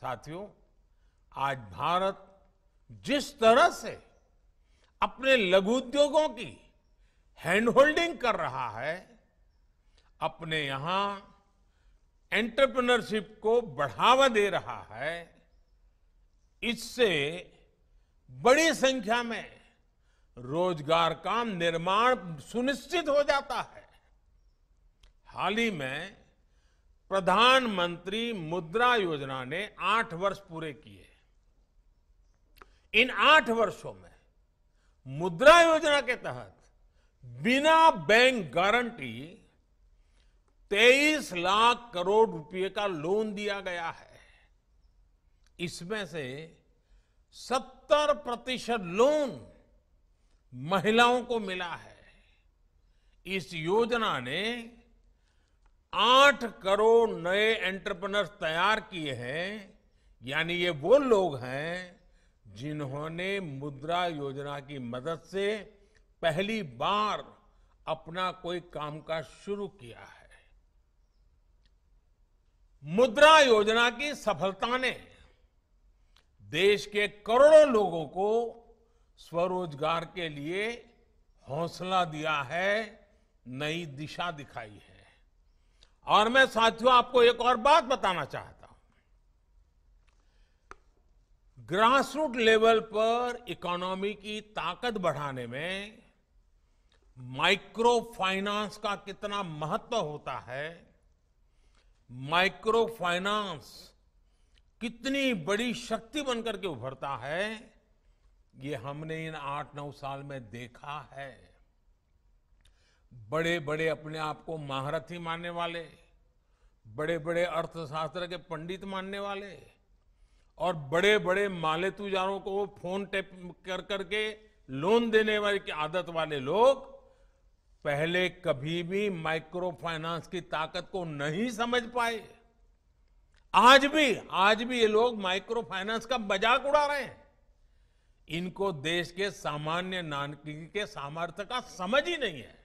साथियों आज भारत जिस तरह से अपने लघु उद्योगों की हैंड होल्डिंग कर रहा है अपने यहां एंटरप्रेन्योरशिप को बढ़ावा दे रहा है इससे बड़ी संख्या में रोजगार का निर्माण सुनिश्चित हो जाता है हाल ही में प्रधानमंत्री मुद्रा योजना ने आठ वर्ष पूरे किए इन आठ वर्षों में मुद्रा योजना के तहत बिना बैंक गारंटी 23 लाख करोड़ रुपए का लोन दिया गया है इसमें से 70 प्रतिशत लोन महिलाओं को मिला है इस योजना ने आठ करोड़ नए एंटरप्रनर्स तैयार किए हैं यानी ये वो लोग हैं जिन्होंने मुद्रा योजना की मदद से पहली बार अपना कोई कामकाज शुरू किया है मुद्रा योजना की सफलता ने देश के करोड़ों लोगों को स्वरोजगार के लिए हौसला दिया है नई दिशा दिखाई है और मैं साथियों आपको एक और बात बताना चाहता हूं ग्रासरूट लेवल पर इकोनॉमी की ताकत बढ़ाने में माइक्रो फाइनेंस का कितना महत्व होता है माइक्रो फाइनेंस कितनी बड़ी शक्ति बनकर के उभरता है ये हमने इन आठ नौ साल में देखा है बड़े बड़े अपने आप को महारथी मानने वाले बड़े बड़े अर्थशास्त्र के पंडित मानने वाले और बड़े बड़े माले तुजारों को फोन टैप कर करके लोन देने वाले की आदत वाले लोग पहले कभी भी माइक्रो फाइनेंस की ताकत को नहीं समझ पाए आज भी आज भी ये लोग माइक्रो फाइनेंस का मजाक उड़ा रहे हैं इनको देश के सामान्य नानकी के सामर्थ्य का समझ ही नहीं है